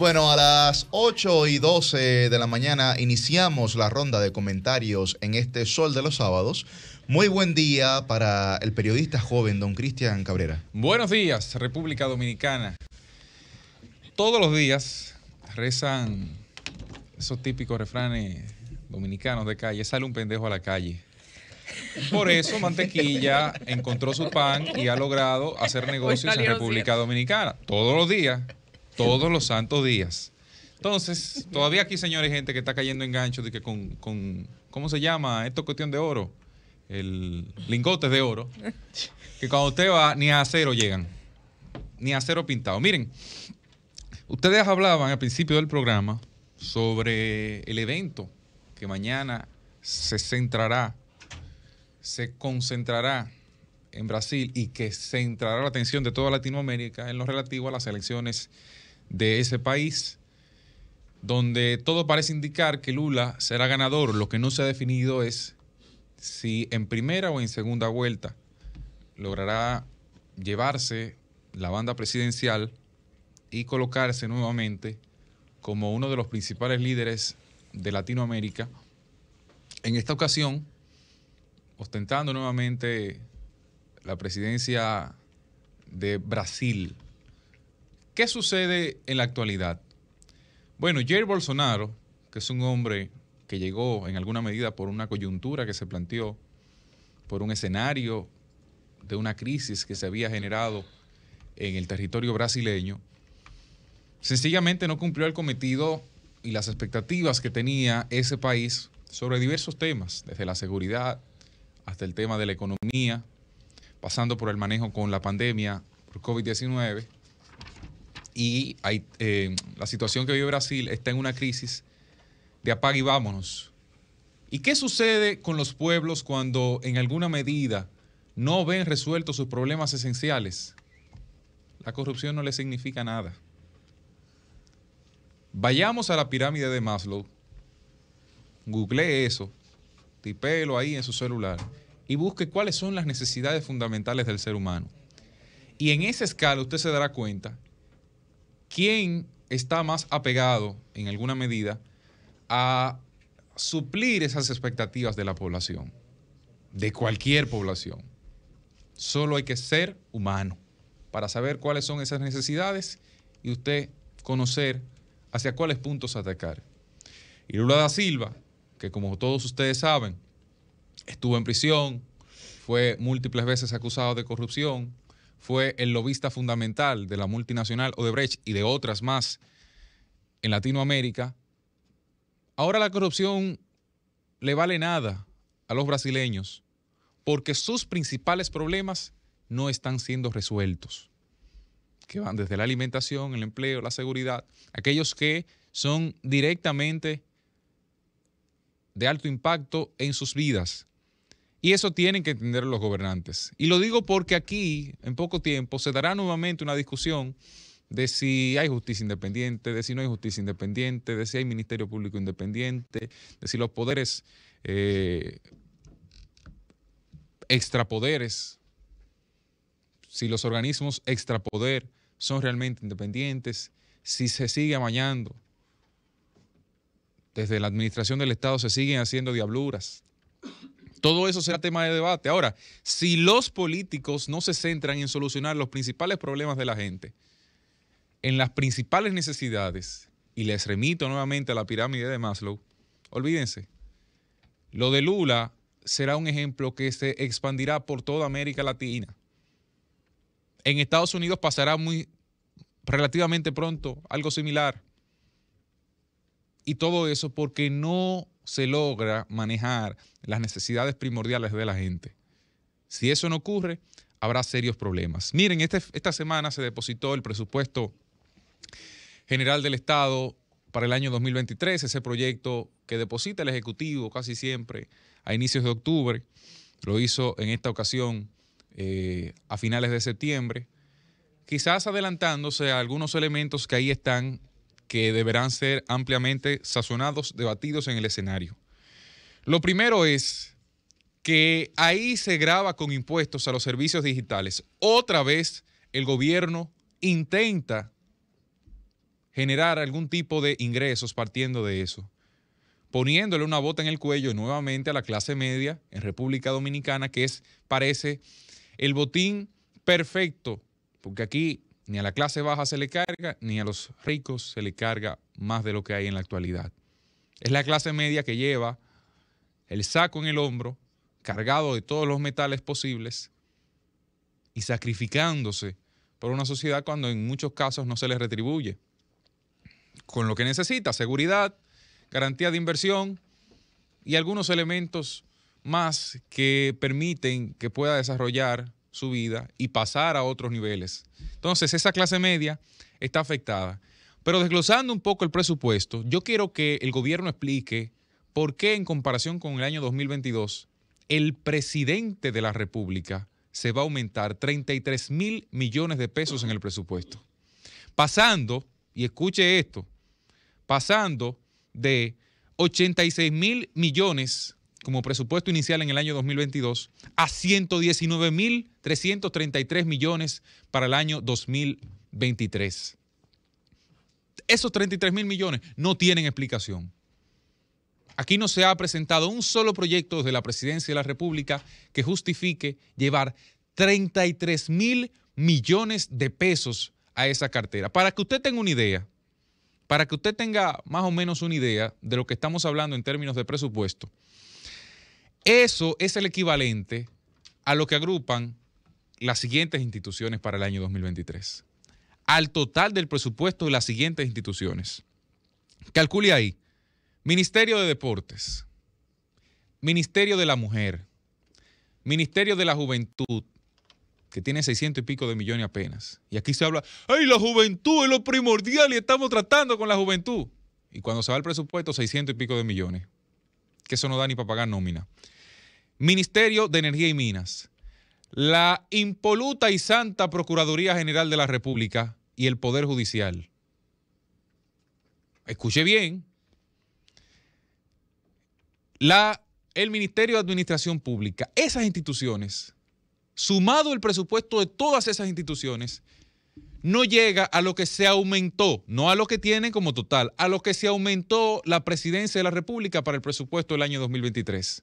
Bueno, a las 8 y 12 de la mañana iniciamos la ronda de comentarios en este Sol de los Sábados. Muy buen día para el periodista joven don Cristian Cabrera. Buenos días, República Dominicana. Todos los días rezan esos típicos refranes dominicanos de calle, sale un pendejo a la calle. Por eso Mantequilla encontró su pan y ha logrado hacer negocios en República Dominicana. Todos los días. Todos los santos días. Entonces, todavía aquí, señores, hay gente que está cayendo en gancho de que con, ¿cómo se llama? Esto cuestión de oro. El lingote de oro. Que cuando usted va, ni a cero llegan. Ni a cero pintado. Miren, ustedes hablaban al principio del programa sobre el evento que mañana se centrará, se concentrará en Brasil y que centrará la atención de toda Latinoamérica en lo relativo a las elecciones de ese país, donde todo parece indicar que Lula será ganador. Lo que no se ha definido es si en primera o en segunda vuelta logrará llevarse la banda presidencial y colocarse nuevamente como uno de los principales líderes de Latinoamérica. En esta ocasión, ostentando nuevamente la presidencia de Brasil. ¿Qué sucede en la actualidad? Bueno, Jair Bolsonaro, que es un hombre que llegó en alguna medida por una coyuntura que se planteó, por un escenario de una crisis que se había generado en el territorio brasileño, sencillamente no cumplió el cometido y las expectativas que tenía ese país sobre diversos temas, desde la seguridad hasta el tema de la economía, pasando por el manejo con la pandemia por COVID-19 y eh, la situación que vive Brasil está en una crisis de apague y vámonos. ¿Y qué sucede con los pueblos cuando en alguna medida no ven resueltos sus problemas esenciales? La corrupción no le significa nada. Vayamos a la pirámide de Maslow, google eso, tipelo ahí en su celular y busque cuáles son las necesidades fundamentales del ser humano. Y en esa escala usted se dará cuenta quién está más apegado, en alguna medida, a suplir esas expectativas de la población, de cualquier población. Solo hay que ser humano para saber cuáles son esas necesidades y usted conocer hacia cuáles puntos atacar. Y Lula da Silva, que como todos ustedes saben, estuvo en prisión, fue múltiples veces acusado de corrupción, fue el lobista fundamental de la multinacional Odebrecht y de otras más en Latinoamérica, ahora la corrupción le vale nada a los brasileños porque sus principales problemas no están siendo resueltos, que van desde la alimentación, el empleo, la seguridad, aquellos que son directamente de alto impacto en sus vidas. Y eso tienen que entender los gobernantes. Y lo digo porque aquí, en poco tiempo, se dará nuevamente una discusión de si hay justicia independiente, de si no hay justicia independiente, de si hay Ministerio Público Independiente, de si los poderes, eh, extrapoderes, si los organismos extrapoder son realmente independientes, si se sigue amañando. Desde la administración del Estado se siguen haciendo diabluras. Todo eso será tema de debate. Ahora, si los políticos no se centran en solucionar los principales problemas de la gente, en las principales necesidades, y les remito nuevamente a la pirámide de Maslow, olvídense, lo de Lula será un ejemplo que se expandirá por toda América Latina. En Estados Unidos pasará muy relativamente pronto algo similar. Y todo eso porque no se logra manejar las necesidades primordiales de la gente. Si eso no ocurre, habrá serios problemas. Miren, este, esta semana se depositó el presupuesto general del Estado para el año 2023, ese proyecto que deposita el Ejecutivo casi siempre a inicios de octubre. Lo hizo en esta ocasión eh, a finales de septiembre, quizás adelantándose a algunos elementos que ahí están que deberán ser ampliamente sazonados, debatidos en el escenario. Lo primero es que ahí se graba con impuestos a los servicios digitales. Otra vez el gobierno intenta generar algún tipo de ingresos partiendo de eso, poniéndole una bota en el cuello nuevamente a la clase media en República Dominicana, que es, parece, el botín perfecto, porque aquí ni a la clase baja se le carga, ni a los ricos se le carga más de lo que hay en la actualidad. Es la clase media que lleva el saco en el hombro, cargado de todos los metales posibles y sacrificándose por una sociedad cuando en muchos casos no se les retribuye. Con lo que necesita, seguridad, garantía de inversión y algunos elementos más que permiten que pueda desarrollar su vida y pasar a otros niveles. Entonces, esa clase media está afectada. Pero desglosando un poco el presupuesto, yo quiero que el gobierno explique por qué en comparación con el año 2022, el presidente de la República se va a aumentar 33 mil millones de pesos en el presupuesto. Pasando, y escuche esto, pasando de 86 mil millones como presupuesto inicial en el año 2022 a 119.333 millones para el año 2023. Esos 33 mil millones no tienen explicación. Aquí no se ha presentado un solo proyecto desde la presidencia de la República que justifique llevar 33 mil millones de pesos a esa cartera. Para que usted tenga una idea, para que usted tenga más o menos una idea de lo que estamos hablando en términos de presupuesto, eso es el equivalente a lo que agrupan las siguientes instituciones para el año 2023. Al total del presupuesto de las siguientes instituciones. Calcule ahí. Ministerio de Deportes, Ministerio de la Mujer, Ministerio de la Juventud, que tiene 600 y pico de millones apenas. Y aquí se habla, ¡ay, la juventud es lo primordial y estamos tratando con la juventud! Y cuando se va el presupuesto, 600 y pico de millones que eso no da ni para pagar nómina. Ministerio de Energía y Minas, la impoluta y santa Procuraduría General de la República y el Poder Judicial. Escuche bien. La, el Ministerio de Administración Pública, esas instituciones, sumado el presupuesto de todas esas instituciones, no llega a lo que se aumentó, no a lo que tienen como total, a lo que se aumentó la presidencia de la República para el presupuesto del año 2023,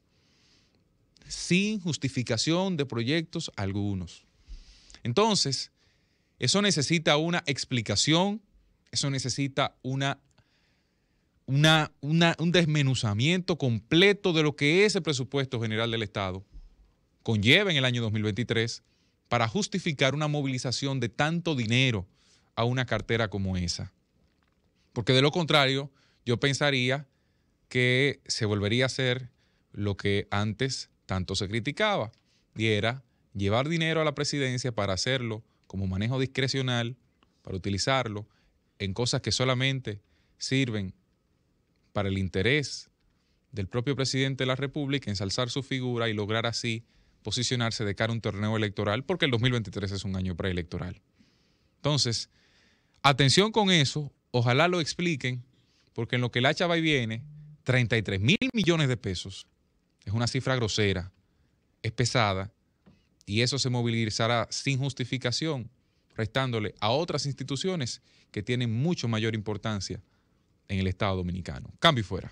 sin justificación de proyectos algunos. Entonces, eso necesita una explicación, eso necesita una, un desmenuzamiento completo de lo que ese presupuesto general del Estado conlleva en el año 2023 para justificar una movilización de tanto dinero a una cartera como esa. Porque de lo contrario, yo pensaría que se volvería a hacer lo que antes tanto se criticaba, y era llevar dinero a la presidencia para hacerlo como manejo discrecional, para utilizarlo en cosas que solamente sirven para el interés del propio presidente de la República, ensalzar su figura y lograr así posicionarse de cara a un torneo electoral, porque el 2023 es un año preelectoral. Entonces, atención con eso, ojalá lo expliquen, porque en lo que el hacha va y viene, 33 mil millones de pesos es una cifra grosera, es pesada, y eso se movilizará sin justificación, restándole a otras instituciones que tienen mucho mayor importancia en el Estado dominicano. Cambio y fuera.